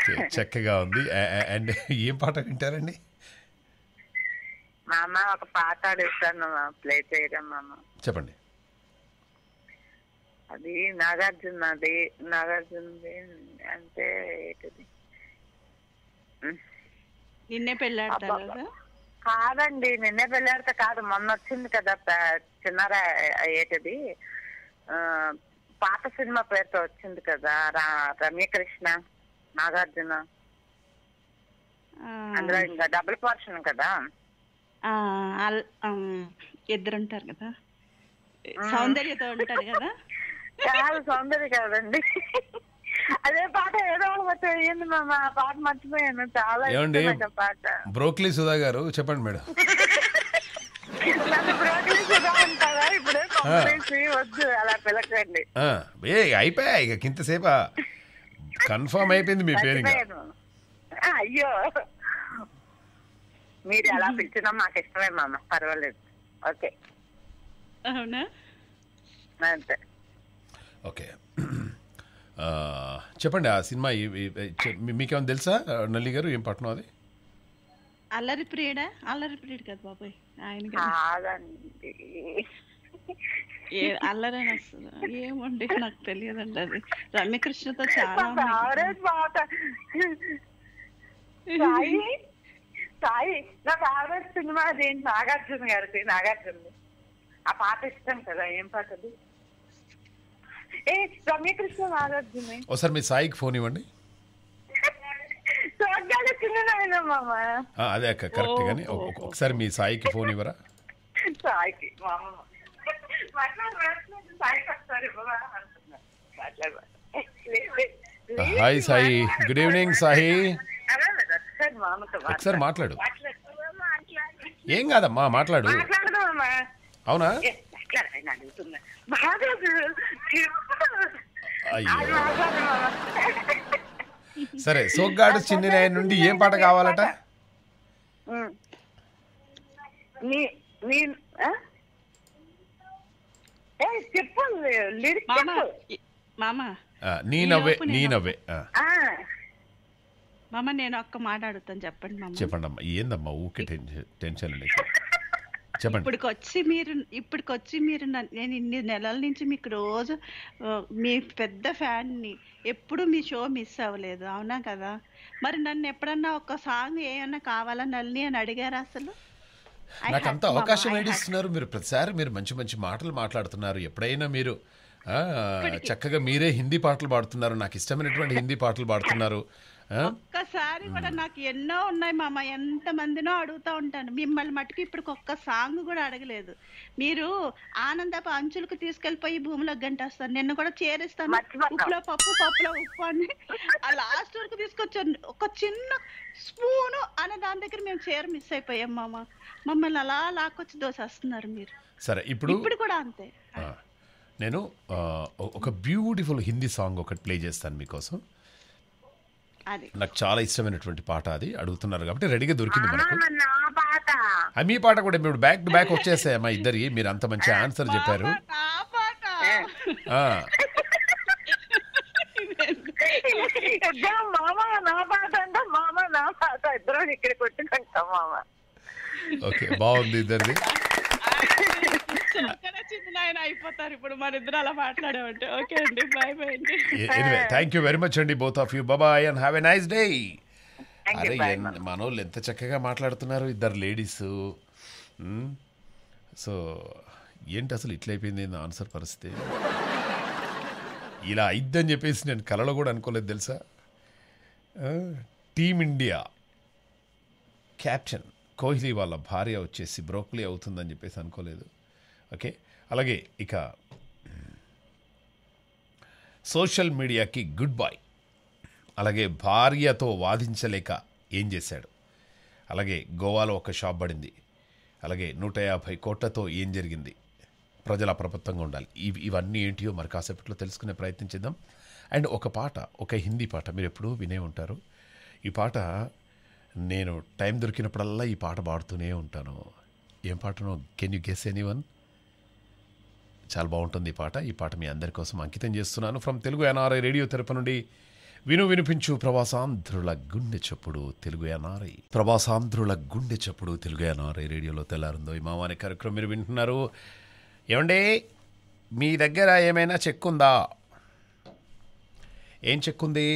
చక్కగా ఉంది అండ్ ఏం పాట వింటారండి మామ ఒక పాట ఆడిస్తాను ప్లే చేయడం మామ చెప్పండి అది నాగార్జున అది నాగార్జునది అంటే ఏంటిది నిన్నే పెళ్ళాడతారు కాదండి నిన్నే పెళ్ళాడితే కాదు మొన్న వచ్చింది కదా చిన్నారా అయ్యేటది పాత సినిమా పేరుతో వచ్చింది కదా రా రమ్యకృష్ణ నాగార్జున అందులో ఇంకా డబుల్ పోర్షన్ కదా ఇద్దరు ఉంటారు కదా సౌందర్యతో ఉంటారు కదా చాలా సౌందర్య కాదండి అదే పాట ఏదో ఏంది మా పాట మర్చిపోయాను చాలా పాట బ్రోక్లీ సుధా గారు చెప్పండి మేడం ఏ అయిపోయా ఇక కింతసేపా కన్ఫర్మ్ అయిపోయింది మీ పేరు అయ్యో మీరు ఎలా పిలిచినా మాకు ఇష్టమే మామ పర్వాలేదు ఓకే అవునా అంతే ఓకే చెప్పండి ఆ సినిమా మీకేమైనా తెలుసా నల్లి గారు ఏం పట్టణం అది అల్లరి ప్రియుడా అల్లరి ప్రియుడు కదా బాబాయ్ ఆయన అల్లరే వస్తుంది ఏమండి నాకు తెలియదండి అది రమ్యకృష్ణతో చాలా సాయి నాకు ఆవేశ సినిమా అదేంటి నాగార్జున గారిది నాగార్జున ఆ పాట ఇష్టం కదా ఏం పాటది ఏ ఒకసారి మీ సాయికి ఫోన్ ఇవ్వండి అదే అక్క కరెక్ట్ గానీ ఒకసారి మీ సాయికి ఫోన్ ఇవ్వరా hi Sai good evening Sai ఒకసారి మాట్లాడు ఏం కాదమ్మా మాట్లాడు అవునా సరే సోగ్గాడు చిన్ని నాయన నుండి ఏం పాట కావాలట మామ నేను ఒక్క మాట్లాడుతాను చెప్పండి మామ చెప్పండి అమ్మా ఏందమ్మా ఊకే టెన్షన్ టెన్షన్ లేదు చెప్పండి ఇప్పటికొచ్చి మీరు ఇప్పటికొచ్చి మీరు నేను ఇన్ని నెలల నుంచి మీకు రోజు మీ పెద్ద ఫ్యాన్ని ఎప్పుడు మీ షో మిస్ అవ్వలేదు అవునా కదా మరి నన్ను ఎప్పుడన్నా ఒక సాంగ్ ఏమన్నా కావాలా నల్ని అని అడిగారు అసలు నాకు అంత అవకాశం వేడిస్తున్నారు మీరు ప్రతిసారి మీరు మంచి మంచి మాటలు మాట్లాడుతున్నారు ఎప్పుడైనా మీరు చక్కగా మీరే హిందీ పాటలు పాడుతున్నారు నాకు ఇష్టమైనటువంటి హిందీ పాటలు పాడుతున్నారు ఒక్కసారి కూడా నాకు ఎన్నో ఉన్నాయి మామ ఎంత మందినో అడుగుతా ఉంటాను మిమ్మల్ని మటుకు ఇప్పుడు ఒక్క సాంగ్ కూడా అడగలేదు మీరు ఆనందపు అంచులకు తీసుకెళ్లిపోయి భూమిలో గంటేస్తారు నిన్ను కూడా చేరిస్తాను ఉప్పులో పప్పు పప్పులో ఉప్పు అని ఆ లాస్ట్ వరకు తీసుకొచ్చాను ఒక చిన్న స్పూను అనే దాని దగ్గర మేము చేర మిస్ అయిపోయాం మామ మమ్మల్ని అలా లాక్కొచ్చి దోశ వస్తున్నారు మీరు సరే ఇప్పుడు ఇప్పుడు కూడా అంతే నేను ఒక బ్యూటిఫుల్ హిందీ సాంగ్ ఒకటి ప్లే చేస్తాను మీకోసం నాకు చాలా ఇష్టమైనటువంటి పాట అది అడుగుతున్నారు కాబట్టి రెడీగా దొరికింది మనకు మీ పాట కూడా మీరు బ్యాక్ టు బ్యాక్ వచ్చేసే మా ఇద్దరి మీరు అంత మంచి ఆన్సర్ చెప్పారు ఓకే బాగుంది ఇద్దరిది థ్యాంక్ యూ వెరీ మచ్ అండి బోత్ ఆఫ్ యూ బాబాయ్ and have a nice day అరే మనోళ్ళు ఎంత చక్కగా మాట్లాడుతున్నారు ఇద్దరు లేడీస్ సో ఏంటి అసలు ఇట్లయిపోయింది ఆన్సర్ పరిస్థితి ఇలా అయిద్దని చెప్పేసి నేను కలలో కూడా అనుకోలేదు తెలుసా టీమిండియా క్యాప్టెన్ కోహ్లీ వాళ్ళ భార్య వచ్చేసి బ్రోక్లీ అవుతుందని చెప్పేసి అనుకోలేదు ఓకే అలాగే ఇక సోషల్ మీడియాకి గుడ్ బాయ్ అలాగే భార్యతో వాదించలేక ఏం చేశాడు అలాగే గోవాలో ఒక షాప్ పడింది అలాగే నూట యాభై కోట్లతో ఏం జరిగింది ప్రజల అప్రమత్తంగా ఉండాలి ఇవి ఇవన్నీ ఏంటియో మరి కాసేపట్లో తెలుసుకునే ప్రయత్నం చేద్దాం అండ్ ఒక పాట ఒక హిందీ పాట మీరు ఎప్పుడూ వినే ఉంటారు ఈ పాట నేను టైం దొరికినప్పుడల్లా ఈ పాట పాడుతూనే ఉంటాను ఏం పాటనో can you guess anyone చాలా బాగుంటుంది ఈ పాట ఈ పాట మీ అందరి కోసం అంకితం చేస్తున్నాను ఫ్రమ్ తెలుగు ఎన్ఆర్ఐ రేడియో తెరపు నుండి విను వినిపించు ప్రవాసాంధ్రుల గుండె చప్పుడు తెలుగు ఎన్ఆర్ఐ ప్రవాసాంధ్రుల గుండె చప్పుడు తెలుగు ఎన్ఆర్ఐ రేడియోలో తెల్లారుందో ఈ మావాని కార్యక్రమం మీరు వింటున్నారు ఏమండి మీ దగ్గర ఏమైనా చెక్ ఉందా ఏం చెక్ ఉంది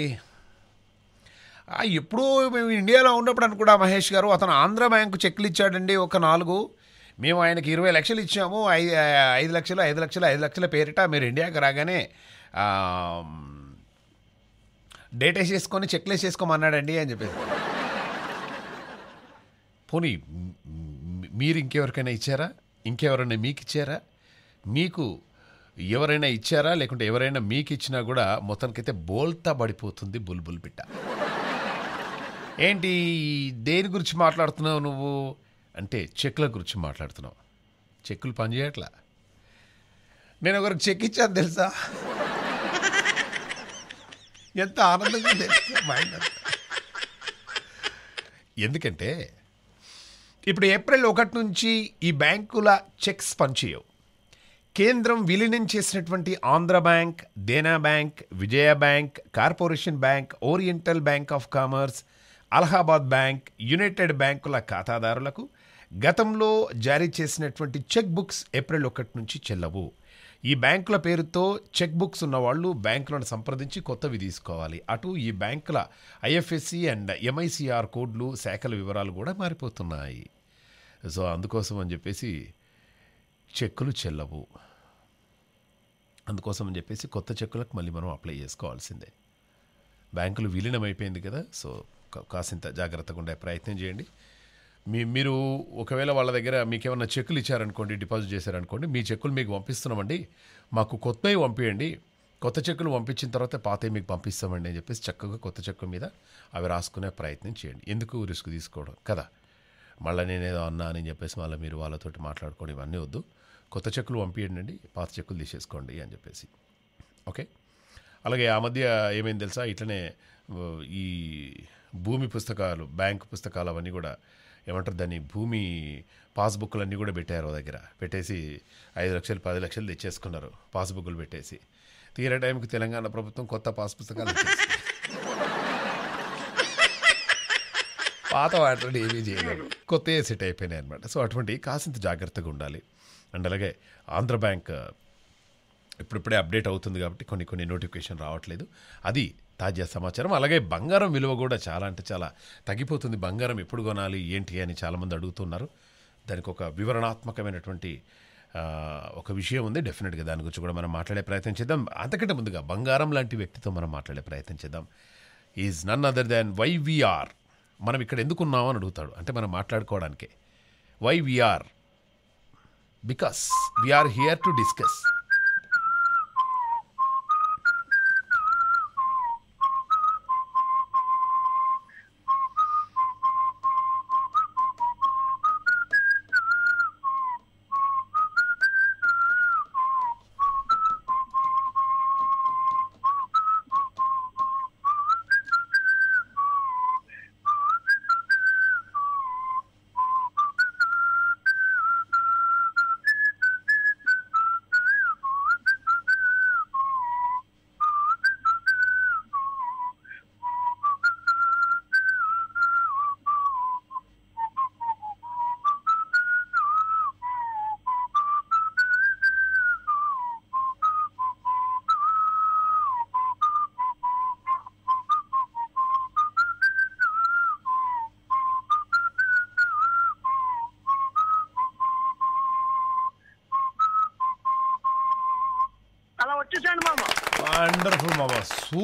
ఎప్పుడూ మేము ఇండియాలో ఉన్నప్పుడు అనుకుంటా మహేష్ గారు అతను ఆంధ్ర బ్యాంకు చెక్లు ఇచ్చాడండి ఒక నాలుగు మేము ఆయనకి ఇరవై లక్షలు ఇచ్చాము ఐదు లక్షలు ఐదు లక్షలు ఐదు లక్షల పేరిట మీరు ఇండియాకి రాగానే డేట్ వేసేసుకొని చెక్లేస్ వేసుకోమన్నాడండి అని చెప్పేసి పోనీ మీరు ఇంకెవరికైనా ఇచ్చారా ఇంకెవరైనా మీకు ఇచ్చారా మీకు ఎవరైనా ఇచ్చారా లేకుంటే ఎవరైనా మీకు ఇచ్చినా కూడా మొత్తానికైతే బోల్తా పడిపోతుంది బుల్బుల్ బిట్ట ఏంటి దేని గురించి మాట్లాడుతున్నావు నువ్వు అంటే చెక్ల గురించి మాట్లాడుతున్నాం చెక్కులు పనిచేయట్లా నేను ఒకరికి చెక్ ఇచ్చాను తెలుసా ఎంత ఆనందంగా ఎందుకంటే ఇప్పుడు ఏప్రిల్ ఒకటి నుంచి ఈ బ్యాంకుల చెక్స్ పనిచేయవు కేంద్రం విలీనం చేసినటువంటి Andhra bank Dena bank Vijaya bank corporation bank oriental bank of commerce Allahabad bank united బ్యాంకుల ఖాతాదారులకు గతంలో జారీ చేసినటువంటి చెక్ బుక్స్ ఏప్రిల్ ఒకటి నుంచి చెల్లవు ఈ బ్యాంకుల పేరుతో చెక్ బుక్స్ ఉన్నవాళ్ళు బ్యాంకులను సంప్రదించి కొత్తవి తీసుకోవాలి అటు ఈ బ్యాంకుల ఐఎఫ్ఎస్సి అండ్ ఎంఐసిఆర్ కోడ్లు శాఖల వివరాలు కూడా మారిపోతున్నాయి సో అందుకోసం అని చెప్పేసి చెక్కులు చెల్లవు అందుకోసం అని చెప్పేసి కొత్త చెక్కులకు మళ్ళీ మనం అప్లై చేసుకోవాల్సిందే బ్యాంకులు విలీనం అయిపోయింది కదా సో కాసింత జాగ్రత్తగా ఉండే ప్రయత్నం చేయండి మీ మీరు ఒకవేళ వాళ్ళ దగ్గర మీకు ఏమైనా చెక్కులు ఇచ్చారనుకోండి డిపాజిట్ చేశారనుకోండి మీ చెక్కులు మీకు పంపిస్తున్నామండి మాకు కొత్తవి పంపించండి కొత్త చెక్కులు పంపించిన తర్వాత పాతవి మీకు పంపిస్తామండి అని చెప్పేసి చక్కగా కొత్త చెక్కు మీద అవి రాసుకునే ప్రయత్నం చేయండి ఎందుకు రిస్క్ తీసుకోవడం కదా మళ్ళీ నేనేదో అన్నా అని చెప్పేసి మళ్ళీ మీరు వాళ్ళతోటి మాట్లాడుకోండి ఇవన్నీ వద్దు కొత్త చెక్కులు పంపించండి పాత చెక్కులు తీసేసుకోండి అని చెప్పేసి ఓకే అలాగే ఆ మధ్య ఏమైంది తెలుసా ఇట్లనే ఈ భూమి పుస్తకాలు బ్యాంక్ పుస్తకాలు అవన్నీ కూడా ఏమంటారు దాన్ని భూమి పాస్బుక్లన్నీ కూడా పెట్టారు దగ్గర పెట్టేసి ఐదు లక్షలు పది లక్షలు తెచ్చేసుకున్నారు పాస్బుక్లు పెట్టేసి తీరే టైంకి తెలంగాణ ప్రభుత్వం కొత్త పాస్ పుస్తకాలు పాత వాటిని ఏమీ చేయలేదు కొత్త సెట్ అయిపోయినాయి అనమాట సో అటువంటి కాసింత జాగ్రత్తగా ఉండాలి అండ్ అలాగే ఆంధ్ర బ్యాంక్ ఇప్పుడిప్పుడే అప్డేట్ అవుతుంది కాబట్టి కొన్ని కొన్ని నోటిఫికేషన్ రావట్లేదు అది తాజా సమాచారం అలాగే బంగారం విలువ కూడా చాలా అంటే చాలా తగ్గిపోతుంది బంగారం ఎప్పుడు కొనాలి ఏంటి అని చాలామంది అడుగుతున్నారు దానికి ఒక వివరణాత్మకమైనటువంటి ఒక విషయం ఉంది డెఫినెట్గా దాని గురించి కూడా మనం మాట్లాడే ప్రయత్నం చేద్దాం అంతకంటే ముందుగా బంగారం లాంటి వ్యక్తితో మనం మాట్లాడే ప్రయత్నం చేద్దాం is none other than YVR మనం ఇక్కడ ఎందుకున్నాం అని అడుగుతాడు అంటే మనం మాట్లాడుకోవడానికే YVR because we're here to discuss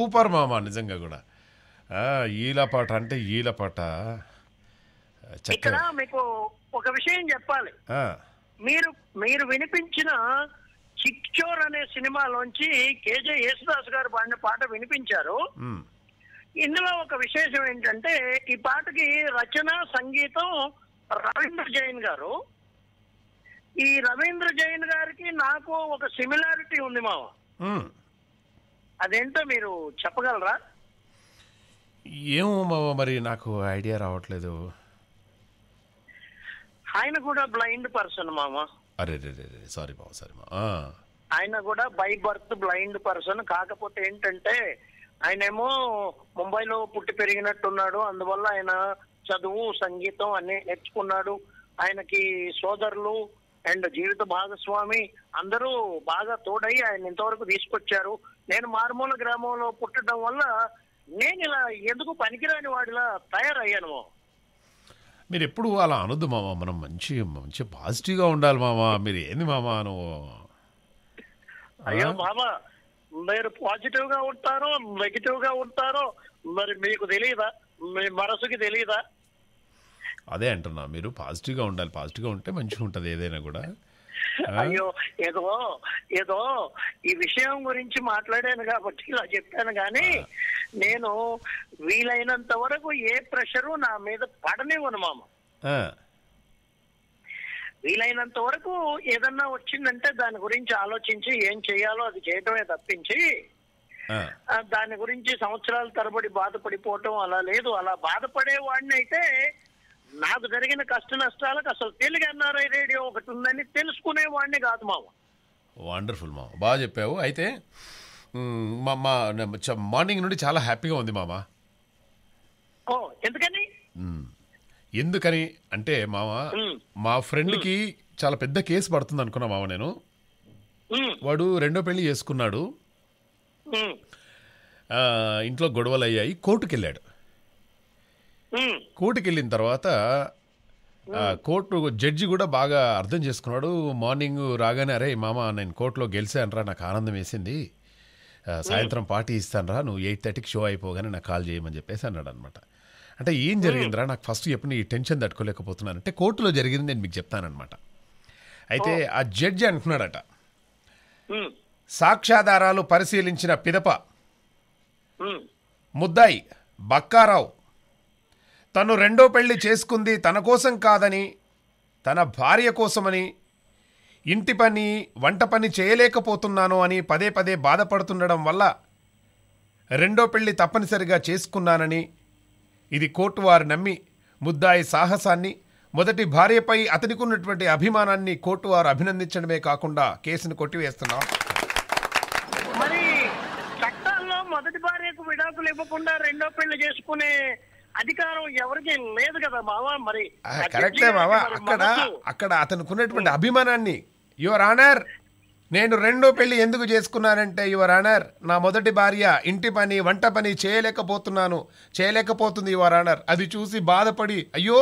super మామ నిజంగా కూడా ఈల పాట అంటే ఈల పాట ఇక్కడ మీకు ఒక విషయం చెప్పాలి మీరు మీరు వినిపించిన చిక్చోర్ అనే సినిమాలోంచి కేజే యేసుదాస్ గారు పాడిన పాట వినిపించారు ఇందులో ఒక విశేషం ఏంటంటే ఈ పాటకి రచన సంగీతం రవీంద్ర జైన్ గారు ఈ రవీంద్ర జైన్ గారికి నాకు ఒక సిమిలారిటీ ఉంది మావ అదేంటో మీరు చెప్పగలరా ఏమో మరి నాకు ఐడియా రావట్లేదు ఆయన కూడా బ్లైండ్ పర్సన్ మామ అరే సారీ మామ సారీ మా ఆయన కూడా బై బర్త్ బ్లైండ్ పర్సన్ కాకపోతే ఏంటంటే ఆయనేమో ముంబైలో పుట్టి పెరిగినట్టున్నాడు అందువల్ల ఆయన చదువు సంగీతం అన్ని నేర్చుకున్నాడు ఆయనకి సోదరులు అండ్ జీవిత భాగస్వామి అందరూ బాగా తోడై ఆయన ఇంతవరకు తీసుకొచ్చారు నేను మారుమూల గ్రామంలో పుట్టడం వల్ల నేను ఇలా ఎందుకు పనికిరాని వాడిలా తయారయ్యాను మీరు ఎప్పుడు అలా అనొద్దు మామ మనం మంచి మంచి పాజిటివ్గా ఉండాలి మామ మీరు ఏంది మామ అను అయ్యో మామ మీరు పాజిటివ్ గా ఉంటారో నెగిటివ్ గా ఉంటారో మరి మీకు తెలియదా మీ మనసుకి తెలియదా అదే అంటున్నా మీరు పాజిటివ్ గా ఉండాలి పాజిటివ్ గా ఉంటే మంచిగా ఉంటుంది ఏదైనా కూడా అయ్యో ఏదో ఏదో ఈ విషయం గురించి మాట్లాడాను కాబట్టి ఇలా చెప్పాను కానీ నేను వీలైనంత వరకు ఏ ప్రెషరు నా మీద పడనివ్వను మామ వీలైనంత వరకు ఏదన్నా వచ్చిందంటే దాని గురించి ఆలోచించి ఏం చేయాలో అది చేయటమే తప్పించి దాని గురించి సంవత్సరాల తరబడి బాధపడిపోవటం అలా లేదు అలా బాధపడే వాడిని అయితే నాకు జరిగిన కష్ట నష్టాలకు అసలు తెలుగు ఎన్ఆర్ఐ రేడియో ఒకటి ఉందని తెలుసుకునేవాడిని కాదు మావ వండర్ఫుల్ మామ బాగా చెప్పావు అయితే మా మార్నింగ్ నుండి చాలా హ్యాపీగా ఉంది మామ ఓ ఎందుకని ఎందుకని అంటే మామ మా ఫ్రెండ్కి చాలా పెద్ద కేసు పడుతుంది అనుకున్నా మామ నేను వాడు రెండో పెళ్లి చేసుకున్నాడు ఇంట్లో గొడవలు అయ్యాయి కోర్టుకెళ్ళాడు కోర్టుకి వెళ్ళిన తర్వాత కోర్టు జడ్జి కూడా బాగా అర్థం చేసుకున్నాడు మార్నింగ్ రాగానే అరే మామ నేను కోర్టులో గెలిచానరా నాకు ఆనందం వేసింది సాయంత్రం పార్టీ ఇస్తానరా నువ్వు ఎయిట్ థర్టీకి షో అయిపోగానే నాకు కాల్ చేయమని చెప్పేసి అన్నాడు అనమాట అంటే ఏం జరిగిందిరా నాకు ఫస్ట్ చెప్పిన ఈ టెన్షన్ తట్టుకోలేకపోతున్నాను అంటే కోర్టులో జరిగింది నేను మీకు చెప్తానమాట అయితే ఆ జడ్జి అంటున్నాడట సాక్ష్యాధారాలు పరిశీలించిన పిదప ముద్దాయి బక్కారావు తను రెండో పెళ్లి చేసుకుంది తన కోసం కాదని తన భార్య కోసమని ఇంటి పని వంట పని చేయలేకపోతున్నాను అని పదే పదే బాధపడుతుండడం వల్ల రెండో పెళ్లి తప్పనిసరిగా చేసుకున్నానని ఇది కోర్టు వారు నమ్మి ముద్దాయి సాహసాన్ని మొదటి భార్యపై అతనికి ఉన్నటువంటి అభిమానాన్ని కోర్టు వారు అభినందించడమే కాకుండా కేసును కొట్టివేస్తున్నాం మరి చట్టాల్లో మొదటి భార్యకు విడాకులు ఇవ్వకుండా రెండో పెళ్లి చేసుకునే అధికారం ఎవరికి లేదు కదా మావా మరి కరెక్టే మావా అక్కడ అక్కడ అతనుకున్నటువంటి అభిమానాన్ని యువర్ ఆనర్ నేను రెండో పెళ్లి ఎందుకు చేసుకున్నానంటే యువర్ ఆనర్ నా మొదటి భార్య ఇంటి పని వంట పని చేయలేకపోతున్నాను చేయలేకపోతుంది యువర్ ఆనర్ అది చూసి బాధపడి అయ్యో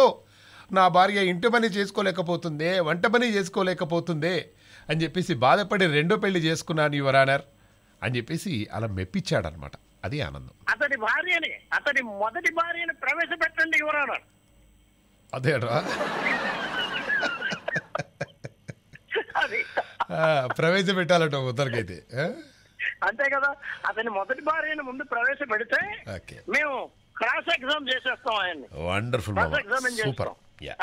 నా భార్య ఇంటి పని చేసుకోలేకపోతుందే వంట పని చేసుకోలేకపోతుందే అని చెప్పేసి బాధపడి రెండో పెళ్లి చేసుకున్నాను యువర్ ఆనర్ అని చెప్పేసి అలా మెప్పించాడనమాట అది ఆనందం అతడి భార్యని అతడి మొదటి భార్యని ప్రవేశపెట్టండి యువరాడు అదేరా ప్రవేశపెట్టాలట ఉత్తరకైతే అంతే కదా అతని మొదటి భార్యను ముందు ప్రవేశపెడితే మేము క్రాస్ ఎగ్జామ్ చేసేస్తాం ఆయన్ని వండర్ఫుల్ సూపర్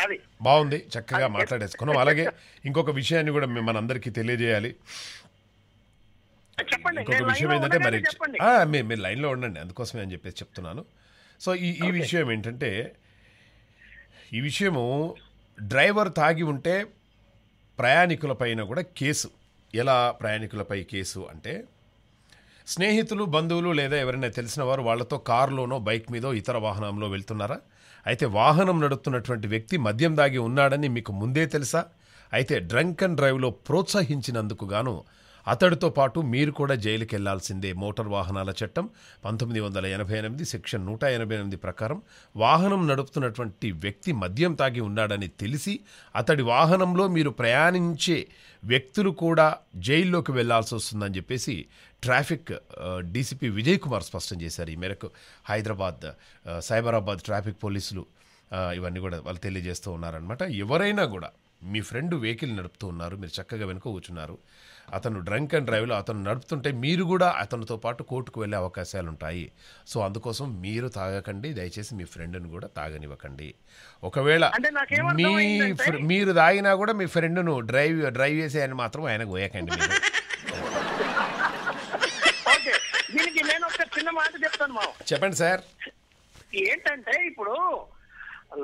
అది బాగుంది చక్కగా మాట్లాడేసుకున్నాం అలాగే ఇంకొక విషయాన్ని కూడా మనందరికీ తెలియజేయాలి ఇంకొక విషయం ఏంటంటే మరి మీరు లైన్లో ఉండండి అందుకోసమే అని చెప్పేసి చెప్తున్నాను సో ఈ ఈ విషయం ఏంటంటే ఈ విషయము డ్రైవర్ తాగి ఉంటే ప్రయాణికులపైన కూడా కేసు ఎలా ప్రయాణికులపై కేసు అంటే స్నేహితులు బంధువులు లేదా ఎవరైనా తెలిసిన వారు వాళ్లతో కారులోనో బైక్ మీదో ఇతర వాహనంలో వెళ్తున్నారా అయితే వాహనం నడుపుతున్నటువంటి వ్యక్తి మద్యం దాగి ఉన్నాడని మీకు ముందే తెలుసా అయితే డ్రంక్ అండ్ డ్రైవ్లో ప్రోత్సహించినందుకు గాను అతడితో పాటు మీరు కూడా జైలుకి వెళ్లాల్సిందే మోటార్ వాహనాల చట్టం పంతొమ్మిది వందల ఎనభై ఎనిమిది సెక్షన్ నూట ఎనభై ఎనిమిది ప్రకారం వాహనం నడుపుతున్నటువంటి వ్యక్తి మద్యం తాగి ఉన్నాడని తెలిసి అతడి వాహనంలో మీరు ప్రయాణించే వ్యక్తులు కూడా జైల్లోకి వెళ్లాల్సి వస్తుందని చెప్పేసి ట్రాఫిక్ డీసీపీ విజయ్ కుమార్ స్పష్టం చేశారు ఈ మేరకు హైదరాబాద్ సైబరాబాద్ ట్రాఫిక్ పోలీసులు ఇవన్నీ కూడా వాళ్ళు తెలియజేస్తూ ఉన్నారనమాట ఎవరైనా కూడా మీ ఫ్రెండ్ వెహికల్ నడుపుతూ ఉన్నారు మీరు చక్కగా వెనుక కూర్చున్నారు అతను డ్రంక్ అండ్ డ్రైవ్లో అతను నడుపుతుంటే మీరు కూడా అతనితో పాటు కోర్టుకు వెళ్ళే అవకాశాలు ఉంటాయి సో అందుకోసం మీరు తాగకండి దయచేసి మీ ఫ్రెండ్ను కూడా తాగనివ్వకండి ఒకవేళ మీ మీరు తాగినా కూడా మీ ఫ్రెండ్ను డ్రైవ్ డ్రైవ్ చేసేయని మాత్రం ఆయన పోయకండి దీనికి నేను చెప్తాను మా చెప్పండి సార్ ఏంటంటే ఇప్పుడు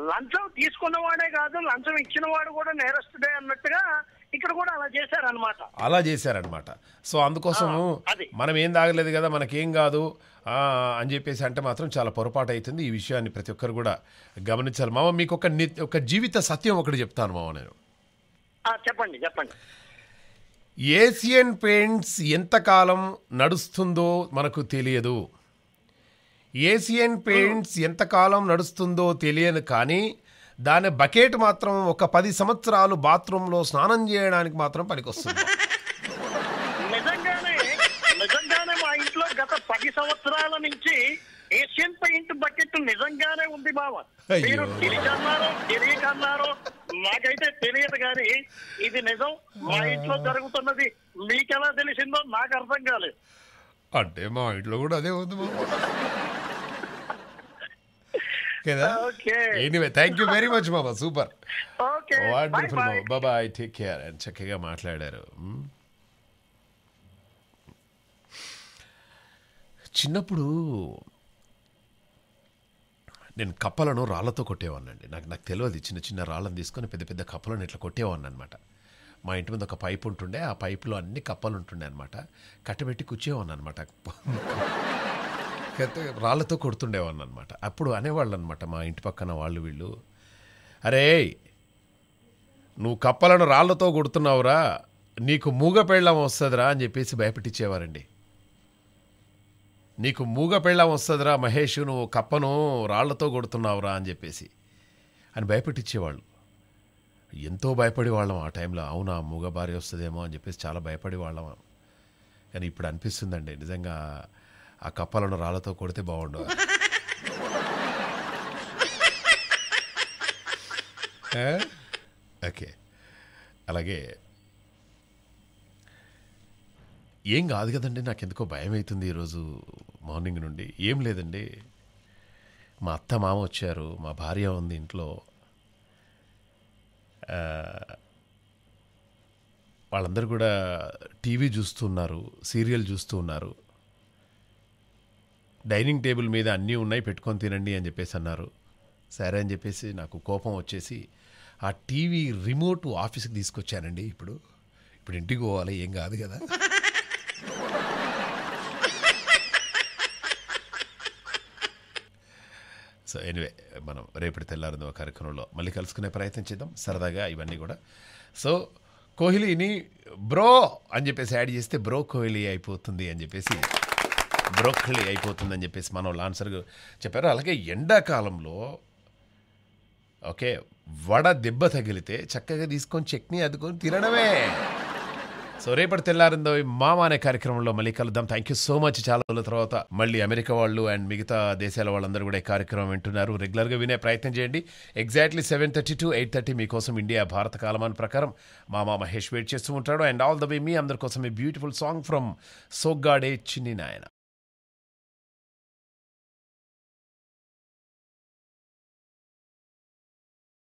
లంచం తీసుకున్నవాడే కాదు లంచం ఇచ్చిన వాడు కూడా నేరస్తుడే అన్నట్టుగా ఇక్కడ కూడా అలా చేశారనమాట అలా చేశారనమాట సో అందుకోసం మనం ఏం తాగలేదు కదా మనకేం కాదు అని చెప్పేసి అంటే మాత్రం చాలా పొరపాటు అవుతుంది ఈ విషయాన్ని ప్రతి ఒక్కరు కూడా గమనించాలి మామ మీకు ఒక ఒక జీవిత సత్యం ఒకటి చెప్తాను మామ నేను చెప్పండి చెప్పండి ఏషియన్ పెయింట్స్ ఎంతకాలం నడుస్తుందో మనకు తెలియదు ఏషియన్ పెయింట్స్ ఎంతకాలం నడుస్తుందో తెలియదు కానీ దాని బకెట్ మాత్రం ఒక పది సంవత్సరాలు బాత్రూంలో స్నానం చేయడానికి మాత్రం పనికొస్తుంది నిజంగానే మా ఇంట్లో గత పది సంవత్సరాల నుంచి ఏషియన్ పెయింట్ బకెట్ నిజంగానే ఉంది బావ మీరు తెలియకన్నారో తెలియకన్నారో నాకైతే తెలియదు కానీ ఇది నిజం మా ఇంట్లో జరుగుతున్నది మీకెలా తెలిసిందో నాకు అర్థం కాలేదు అంటే మా ఇంట్లో కూడా అదే ఉంది బాబు కదా anyway thank you very much బాబా సూపర్ వండర్ఫుల్ బాబా బాబా ఐ టేక్ కేర్ అని చక్కగా మాట్లాడారు చిన్నప్పుడు నేను కప్పలను రాళ్ళతో అండి నాకు నాకు తెలియదు చిన్న చిన్న రాళ్ళను తీసుకొని పెద్ద పెద్ద కప్పలను ఇట్లా కొట్టేవాడిని అనమాట మా ఇంటి ముందు ఒక పైప్ ఉంటుండే ఆ పైప్లో అన్ని కప్పలు ఉంటుండే అనమాట కట్టబెట్టి కూర్చేవాడిని అనమాట రాళ్ళతో కొడుతుండేవాడిని అనమాట అప్పుడు అనేవాళ్ళు అనమాట మా ఇంటి పక్కన వాళ్ళు వీళ్ళు అరే నువ్వు కప్పలను రాళ్లతో కొడుతున్నావురా నీకు మూగ పెళ్ళం వస్తుందిరా అని చెప్పేసి భయపెట్టించేవారండి నీకు మూగ పెళ్ళం వస్తుందిరా మహేష్ నువ్వు కప్పను రాళ్లతో కొడుతున్నావురా అని చెప్పేసి అని భయపెట్టించేవాళ్ళు ఎంతో భయపడేవాళ్ళం ఆ టైంలో అవునా మూగ భార్య వస్తుందేమో అని చెప్పేసి చాలా భయపడేవాళ్ళం కానీ ఇప్పుడు అనిపిస్తుందండి నిజంగా ఆ కప్పలను రాళ్ళతో కొడితే బాగుండు ఓకే అలాగే ఏం కాదు కదండి నాకు ఎందుకో భయం అవుతుంది ఈరోజు మార్నింగ్ నుండి ఏం లేదండి మా అత్త మామ వచ్చారు మా భార్య ఉంది ఇంట్లో వాళ్ళందరూ కూడా టీవీ చూస్తున్నారు సీరియల్ చూస్తూ ఉన్నారు డైనింగ్ టేబుల్ మీద అన్నీ ఉన్నాయి పెట్టుకొని తినండి అని చెప్పేసి అన్నారు సరే అని చెప్పేసి నాకు కోపం వచ్చేసి ఆ టీవీ రిమోట్ ఆఫీస్కి తీసుకొచ్చానండి ఇప్పుడు ఇప్పుడు ఇంటికి పోవాలి ఏం కాదు కదా సో ఎనివే మనం రేపటి ఒక కార్యక్రమంలో మళ్ళీ కలుసుకునే ప్రయత్నం చేద్దాం సరదాగా ఇవన్నీ కూడా సో కోహ్లీని బ్రో అని చెప్పేసి యాడ్ చేస్తే బ్రో కోహ్లీ అయిపోతుంది అని చెప్పేసి బ్రోక్లీ అయిపోతుందని చెప్పేసి మనం ఆన్సర్గా చెప్పారు అలాగే ఎండాకాలంలో ఓకే వడ దెబ్బ తగిలితే చక్కగా తీసుకొని చట్నీ అద్దుకొని తినడమే సో రేపటి తెల్లారిందో మామ అనే కార్యక్రమంలో మళ్ళీ కలుద్దాం థ్యాంక్ యూ సో మచ్ చాలా రోజుల తర్వాత మళ్ళీ అమెరికా వాళ్ళు అండ్ మిగతా దేశాల వాళ్ళందరూ కూడా ఈ కార్యక్రమం వింటున్నారు రెగ్యులర్గా వినే ప్రయత్నం చేయండి exactly seven thirty to eight thirty మీకోసం ఇండియా భారత కాలమాన ప్రకారం మా మా మహేష్ వెయిట్ చేస్తూ ఉంటాడు అండ్ ఆల్ ద వే మీ అందరి కోసం మీ beautiful song from Soggade Chinni నాయన